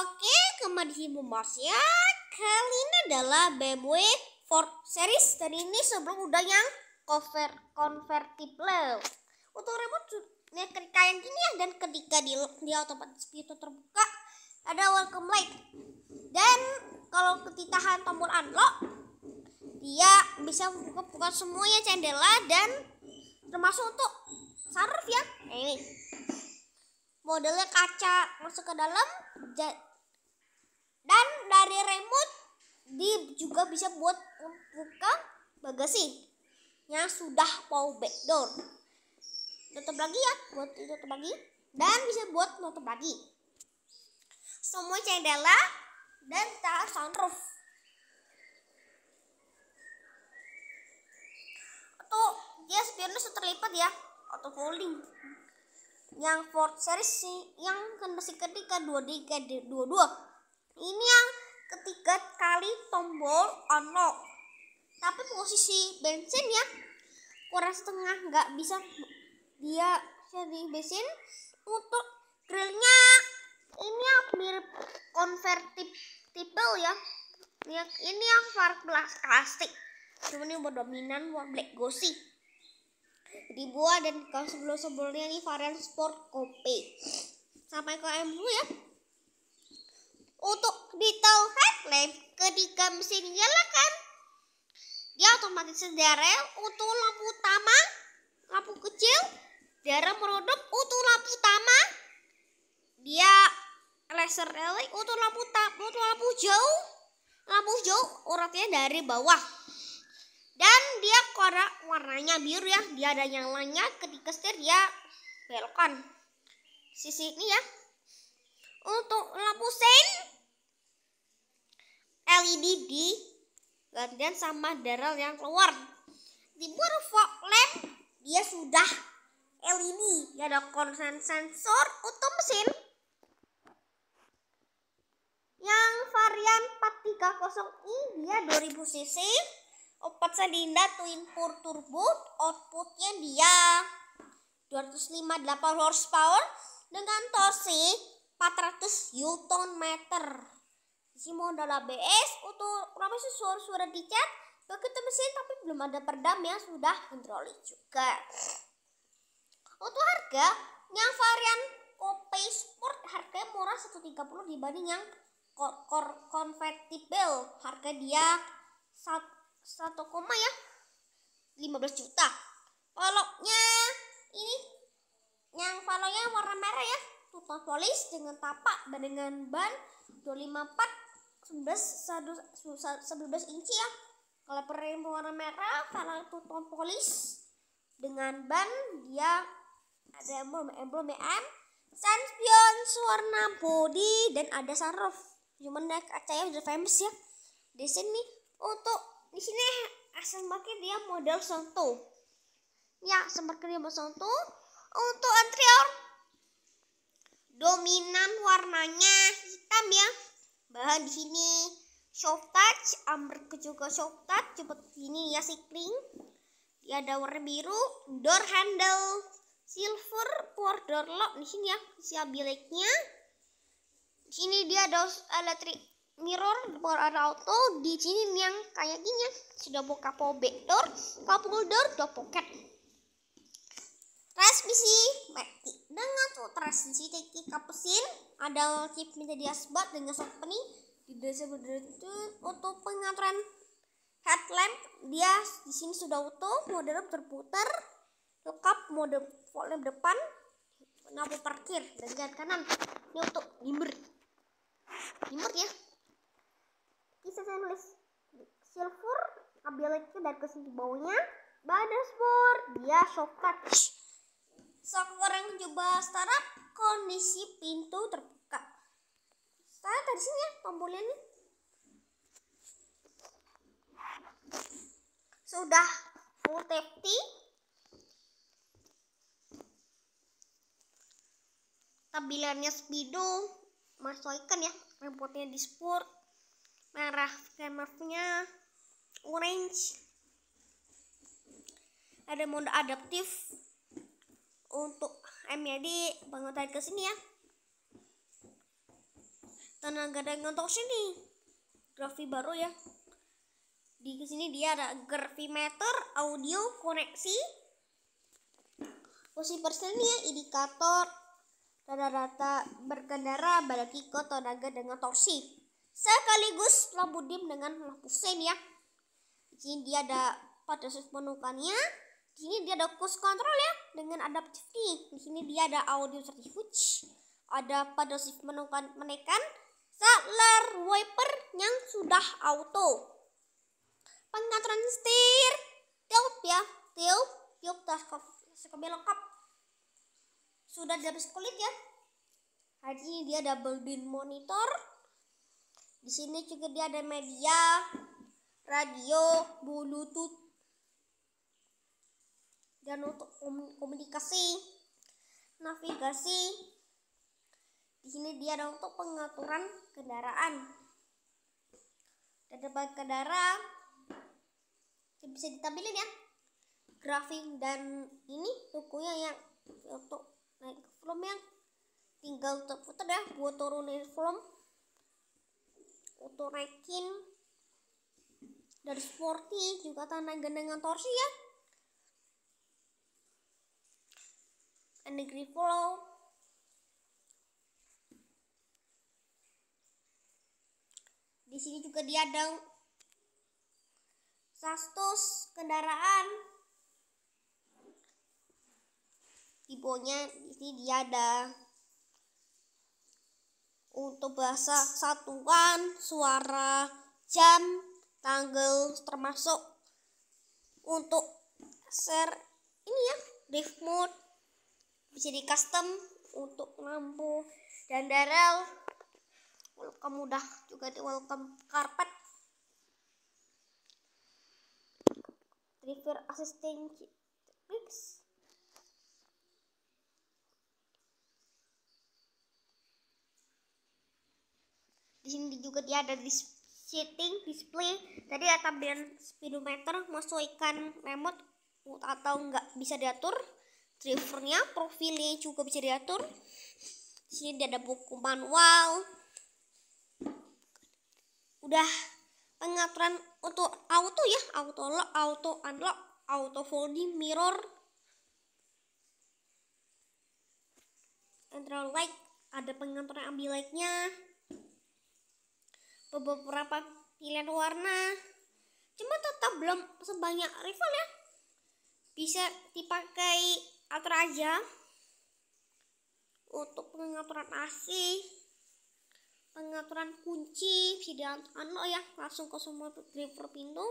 Oke, kembali di Marsya. Kali ini adalah BMW Ford Series dan ini sebelum udah yang cover convertible. Untuk remote ketika yang ini ya dan ketika di di otomatis pintu terbuka ada welcome light. Dan kalau ketitahan tombol unlock dia bisa buka-buka semuanya jendela dan termasuk untuk sarf ya. ini modelnya kaca masuk ke dalam dan dari remote dia juga bisa buat membuka bagasi yang sudah mau door, tutup lagi ya buat tutup lagi dan bisa buat tutup lagi semua jendela dan tak sunroof tuh dia spionnya terlipat ya auto folding yang Ford series yang kan masih ketika ke 22 ini yang ketiga kali tombol unlock. Tapi posisi bensin ya kurang setengah nggak bisa dia jadi bensin untuk grillnya ini yang mirip convertible ya yang ini yang far plastik. klasik cuma ini berdominan warna black gosi dibuat dan kalau sebelum sebelumnya ini varian sport kopi sampai ke M dulu ya untuk detail headlamp ketika mesin dinyalakan dia otomatis sederet untuk lampu utama lampu kecil darah merodok untuk lampu utama dia laser relay untuk lampu utama untuk lampu jauh lampu jauh uratnya dari bawah dan dia korak warnanya biru ya dia ada yang nyalanya ketika setir dia belokan sisi ini ya untuk lampu sein LED di gantian sama Daryl yang keluar di fog lamp dia sudah LED dia ada konsen sensor untuk mesin yang varian 430i dia 2000 cc empat silinder twin pur turbo outputnya dia 258 horsepower dengan torsi 400 Newton meter. Simon adalah BS untuk kenapa sih suara-suara di chat begitu mesin tapi belum ada perdam yang sudah kontroli juga untuk harga yang varian coupe Sport harganya murah 130 dibanding yang convertible harga dia 1, 1, ya 15 juta kalau ini yang valoknya warna merah ya tutup polis dengan tapak dan dengan ban 254 11 inci ya kalau perim warna merah karena itu tone polis dengan ban dia ada emblem emblem BM Sanspion warna body dan ada sarof cuman ya kacanya udah famous ya di sini untuk di sini asal pakai dia model Sonto ya sembari dia Sonto untuk antrior dominan warnanya hitam ya bahan di sini soft touch amber juga soft touch seperti ini ya sikling dia ada warna biru door handle silver power door lock di sini ya siap biliknya di sini dia ada elektrik mirror power auto di sini yang kayak gini ya sudah buka power back door power door door pocket transmisi mati dengan sutrasi teki kapusin ada chip menjadi asbat dengan sopeni di desember berdetut untuk pengaturan headlamp dia di sini sudah auto mode berputar lengkap mode volume depan lampu parkir dan bagian kanan ini untuk dimmer dimmer ya kisah saya nulis silver ability dari kesini bawahnya badan sport dia sokat seorang coba startup kondisi pintu terbuka. saya dari sini ya tombolnya nih. Sudah full safety. Tabilannya speedo, masukkan ya, remote nya di sport. Merah nya orange. Ada mode adaptif untuk M ya. ya di ke sini ya tenaga dan untuk sini grafi baru ya di sini dia ada grafimeter audio koneksi posisi persennya indikator rata-rata berkendara balap kiko tenaga dengan torsi sekaligus lampu dim dengan lampu sen ya di sini dia ada pada sus penukannya di sini dia ada cruise control ya dengan adaptif nih. Di sini dia ada audio substitute, ada pada menekan menekan seller wiper yang sudah auto. Pengaturan setir, tilt ya, tilt tilt tas sekali lengkap. Sudah dapat kulit ya. Hari ini dia double built monitor. Di sini juga dia ada media, radio, bluetooth, dan untuk komunikasi navigasi di sini dia ada untuk pengaturan kendaraan dan depan kendaraan bisa ditampilin ya grafik dan ini bukunya yang untuk naik ke yang tinggal untuk putar ya buat turunin volume untuk naikin dari sporty juga tanah gandengan torsi ya and green follow di sini juga dia ada sastos kendaraan tipenya di sini dia ada untuk bahasa satuan suara jam tanggal termasuk untuk share ini ya drift mode bisa di custom untuk lampu dan darel welcome udah juga di welcome carpet driver assistant Oops. di sini juga dia ada di setting display tadi ada tampilan speedometer mau ikan remote atau nggak bisa diatur drivernya profilnya cukup bisa diatur sini sini ada buku manual udah pengaturan untuk auto ya auto lock auto unlock auto folding mirror control light ada pengaturan ambil lightnya beberapa pilihan warna cuma tetap belum sebanyak rival ya bisa dipakai atur aja untuk pengaturan AC pengaturan kunci bisa diantar ya langsung ke semua driver pintu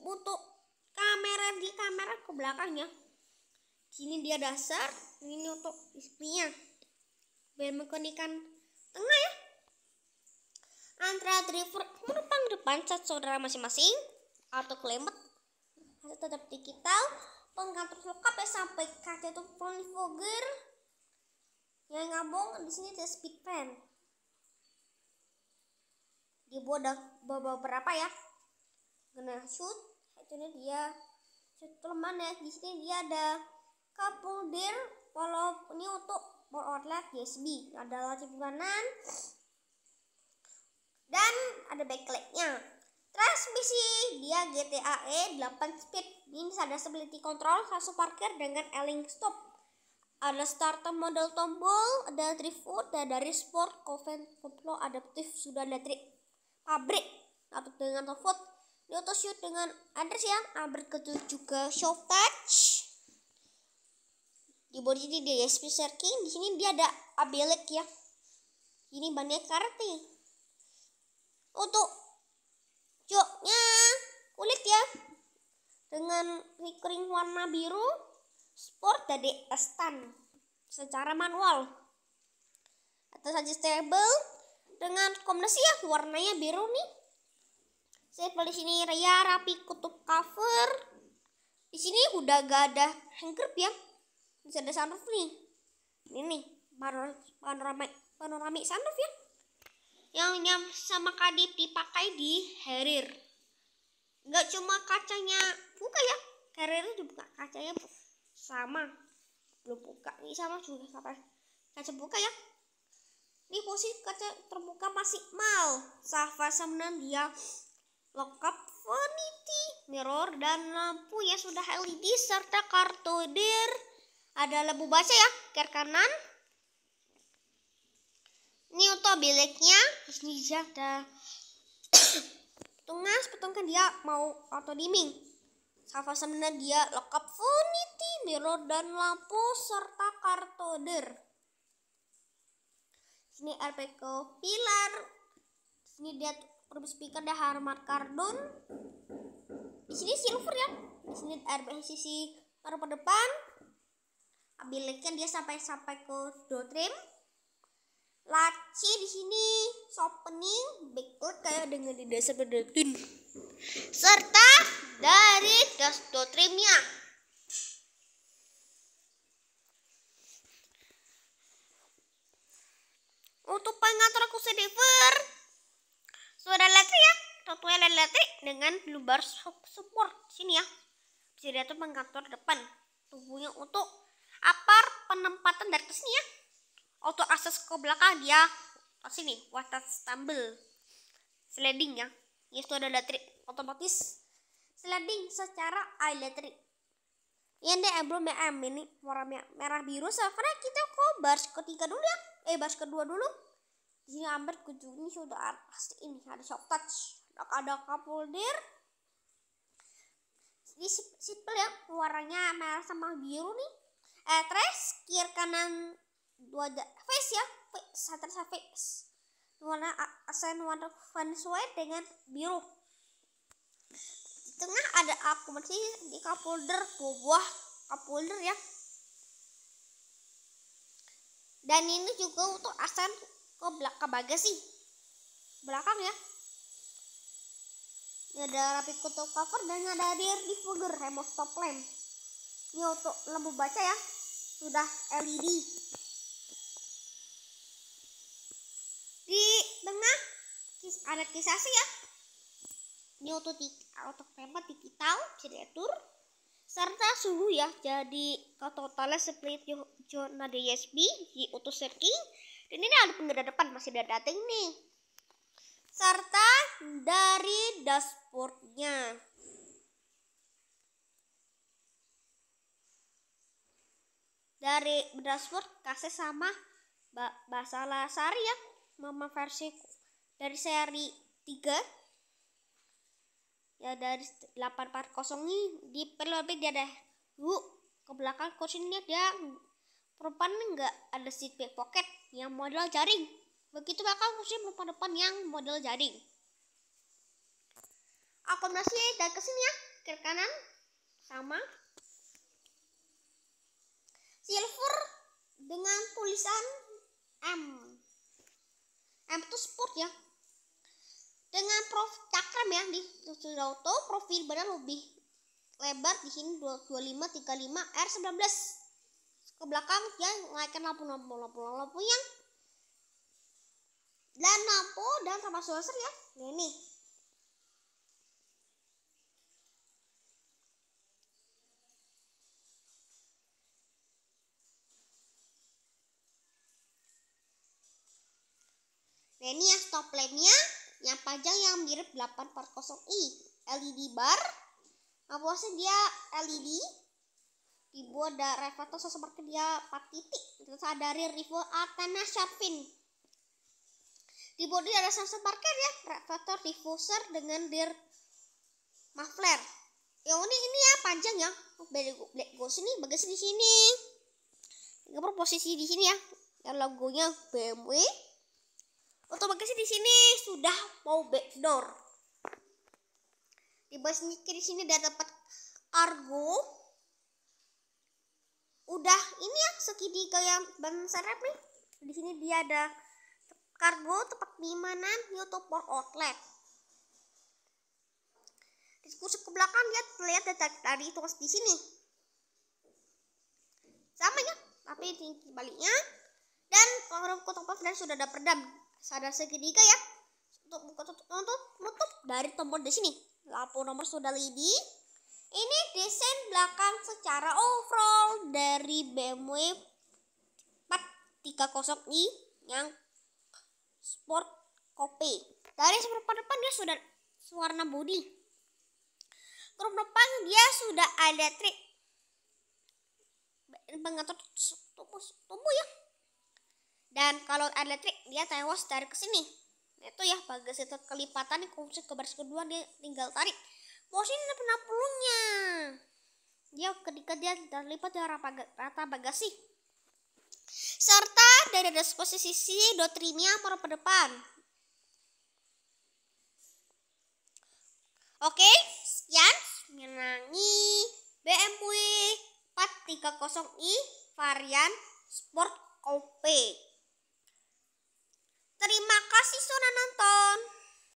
Untuk kamera di kamera ke belakangnya sini dia dasar ini untuk isinya biar mengkondikan tengah ya antara driver penumpang depan cat saudara masing-masing atau klemet tetap digital, penggantung lengkap ya sampai pun fogger, yang ngabong di sini ada speed pen. Di bawa berapa ya. Kena shoot, itu dia shoot mana? ya. Di sini dia ada kapulder kalau ini untuk power outlet USB. Ada lagi kanan dan ada backlightnya. Transmisi dia GTA E 8 speed. Ini ada stability control, langsung parkir dengan e-link stop. Ada starter model tombol, ada drift foot ada dari sport, coven, koplo, adaptif, sudah ada trik pabrik. Atau dengan top food. auto shoot dengan address yang upgrade ketujuh juga show touch di body ini dia ESP King di sini dia ada Abelek ya ini bannya karti untuk cuknya kulit ya dengan ring-ring warna biru sport dari Estan secara manual atau saja stable dengan kombinasi ya warnanya biru nih saya beli sini Ria rapi kutub cover di sini udah gak ada hand ya bisa ada sunroof nih ini nih panoramik panoramik sunroof ya yang yang sama Kadip dipakai di Herir. Nggak cuma kacanya buka ya, Herir juga kacanya sama belum buka nih sama juga sampai kaca buka ya ini posisi kaca terbuka masih mal Safa Samnan dia lengkap vanity mirror dan lampu ya sudah LED serta kartu dir ada lampu baca ya kiri kanan ini untuk biliknya terus dah. Petung mas, kan dia mau auto dimming. Sava sebenarnya dia lengkap vanity mirror dan lampu serta kartoder. Sini RPK pilar. Sini dia grup speaker dah Harmat Kardon. Di sini silver ya. Di sini rbc sisi paruh depan. Abiliknya dia sampai sampai ke dotrim trim laci di sini opening backward kayak dengan di dasar berdetin serta dari das dotrimnya untuk pengatur sediver sudah elektrik ya satu elektrik dengan lubar support sini ya bisa diatur pengatur depan tubuhnya untuk apar penempatan dari sini ya Auto akses ke belakang dia pas ini water stumble sliding ya. sudah ada elektrik otomatis sliding secara elektrik. Yang deh eh, bro BM eh, ini warna merah biru so karena kita ke bars ketiga dulu ya. Eh bars kedua dulu. Di sini hampir ini sudah pasti ini ada shock touch. Ada kapolder, ini simple ya warnanya merah sama biru nih eh trace kiri kanan dua face ya satu-satu face warna asen warna van sesuai dengan biru di tengah ada masih di cup holder buah cup holder ya dan ini juga untuk asen ke belakang bagasi belakang ya ini ada rapi kutu cover dan ada rear diffuser hemostop lamp ini untuk lampu baca ya sudah LED di tengah ada kisah sih ya ini untuk di untuk tempat digital kita serta suhu ya jadi totalnya seperti zona DSB di auto searching dan ini ada penggera depan masih ada dating nih serta dari dashboardnya dari dashboard kasih sama bahasa lasari ya mama versi dari seri 3 ya dari 840 ini di lebih dia ada bu ke belakang kucingnya dia perempuan enggak ada seat pocket yang model jaring begitu bakal kursi perempuan depan yang model jaring akomodasi dari kesini ya ke kanan sama silver dengan tulisan M M itu sport ya dengan prof cakram ya di auto profil badan lebih lebar di sini 25 35 R19 ke belakang dia naikkan lampu-lampu lampu-lampu yang dan lampu dan sama sensor ya nah, ini Nah, ya stop lampnya yang panjang yang mirip 840i LED bar. Nah, Awasnya dia LED dibuat dari reflektor seperti dia 4 titik. terus ada dari rival Atena sharpen, Dibuat ada sensor parker ya, reflektor diffuser dengan dir muffler. Yang ini ini ya panjang ya. Oh, black Ghost ini bagus di sini. Ini posisi di sini ya. Yang logonya BMW untuk bagasi di sini sudah mau backdoor di bawah kiri di sini ada tempat kargo udah ini ya sekidi yang ban serep nih di sini dia ada kargo tempat pemanan YouTube for outlet diskusi ke belakang dia terlihat dari tadi itu di sini sama ya tapi tinggi baliknya dan kalau kotak dan sudah ada perdam sadar segitiga ya untuk buka tutup untuk oh, tutup dari tombol di sini lampu nomor sudah lidi ini desain belakang secara overall dari BMW 430i yang sport kopi dari seberapa depan dia sudah warna body grup depan dia sudah ada trik pengatur tubuh, tubuh ya dan kalau ada trik dia tewas dari kesini, nah, itu ya bagas itu kelipatan kunci ke baris kedua dia tinggal tarik bos ini ada dia ketika dia terlipat di arah rata bagasi serta dari ada si dotrimia merupakan depan oke sekian menangi BMW 430i varian sport coupe Terima kasih sudah nonton.